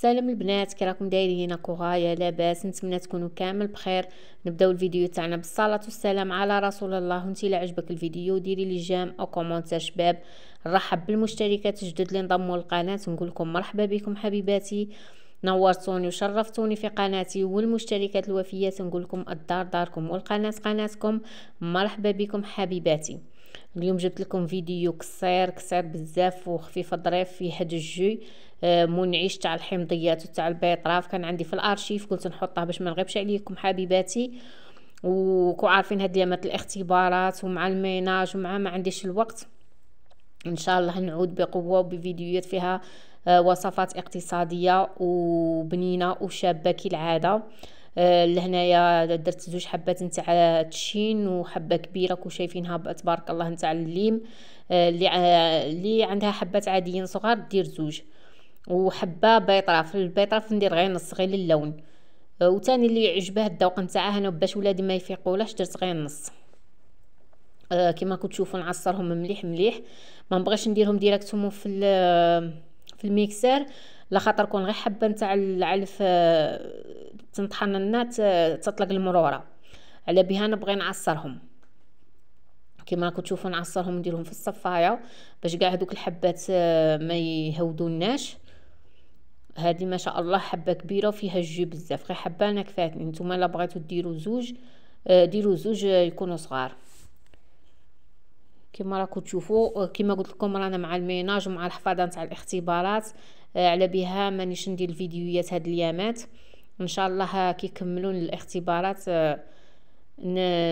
السلام البنات كي راكم دايرين كوغايا لاباس نتمنى تكونوا كامل بخير نبداو الفيديو تاعنا بالصلاه والسلام على رسول الله وانت الا عجبك الفيديو ديري لي جيم او كومونتير شباب نرحب بالمشتركات الجدد اللي انضموا للقناه نقول لكم مرحبا بكم حبيباتي نورتوني وشرفتوني في قناتي والمشتركات الوفيات نقول لكم الدار داركم والقناه قناتكم مرحبا بكم حبيباتي اليوم جبت لكم فيديو قصير قصير بزاف وخفيف الظريف فيه حد الجو آه، منعش تاع الحمضيات وتاع البيطراف كان عندي في الارشيف قلت نحطه باش ما نغيبش عليكم حبيباتي وكو عارفين هاد الايامات الاختبارات ومع الميناج ومع ما عنديش الوقت ان شاء الله نعود بقوه وبفيديوهات فيها آه، وصفات اقتصاديه وبنينه وشابه كالعاده آه، لهنايا درت زوج حبات نتاع تشين وحبه كبيره كو شايفينها تبارك الله نتاع الليم آه، اللي اللي عندها حبات عاديين صغار دير زوج وحبه بيطراف البيطراف ندير غير نص غير اللون آه، وثاني اللي عجبه الذوق نتاعها انا باش ولادي ما يفيقولاش درت غير نص آه كما كنت تشوفوا نعصرهم مليح مليح ما نبغيش نديرهم ديريكت هما في في الميكسر لا خاطر كون غير حبه نتاع العلف تنطحن لنا آه، تطلق المروره على بها نبغي نعصرهم كما راكم تشوفوا نعصرهم نديرهم في الصفايه باش كاع هذوك الحبات آه، ما يهودوناش هذه ما شاء الله حبه كبيره وفيها الجو بزاف غير حبه انا كفاتني نتوما الا بغيتو ديروا زوج آه، ديروا زوج يكونوا صغار كما راكم تشوفوا كما قلت لكم رانا مع الميناج ومع الحفاضه نتاع الاختبارات على بها مانيش ندير الفيديوهات هاد اليامات ان شاء الله كيكملون الاختبارات آه،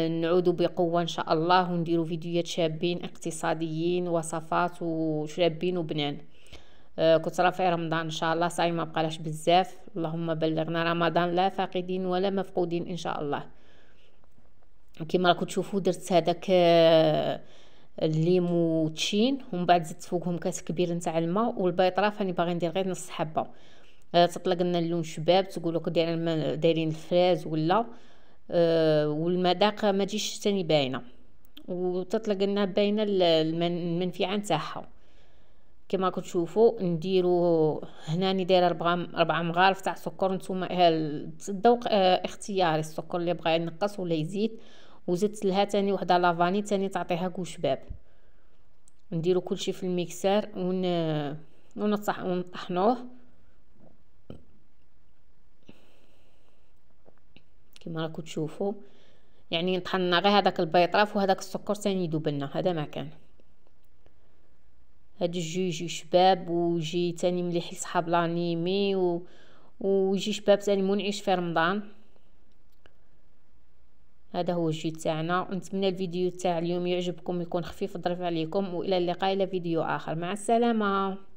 نعود بقوه ان شاء الله ونديروا فيديوهات شابين اقتصاديين وصفات وشابين وبنان آه، كنت راه في رمضان ان شاء الله ما بقالاش بزاف اللهم بلغنا رمضان لا فاقدين ولا مفقودين ان شاء الله كما راكم تشوفوا درت هذاك آه، الليمو تشين ومن بعد زدت فوقهم كاس كبير نتاع الماء والبيض راه فاني باغي ندير غير نص حبه آه، تطلق لنا اللون شباب تقولوا لك دايرين دايرين الفراز ولا أه والمذاق ما تجيش ثاني باينه وتطلق لنا باينه المنفعه نتاعها كما كتشوفوا نديروا هناني دايره 4 ربعه مغارف تاع سكر نتوما الذوق آه، اختياري السكر اللي بغى ينقص ولا يزيد وزدت لها تاني وحده لافاني تاني تعطيها كو شباب نديروا كلشي في الميكسر ون ونطحنوه كما راكم تشوفوا يعني طحنا غير هذاك البيطراف وهذاك السكر ثاني يذوب لنا هذا ما كان هاد الجو يجي شباب ويجي تاني مليح لصحاب لانيمي و... ويجي شباب تاني منعش في رمضان هذا هو الجو تاعنا نتمنى الفيديو تاع اليوم يعجبكم يكون خفيف ظريف عليكم والى اللقاء الى فيديو اخر مع السلامه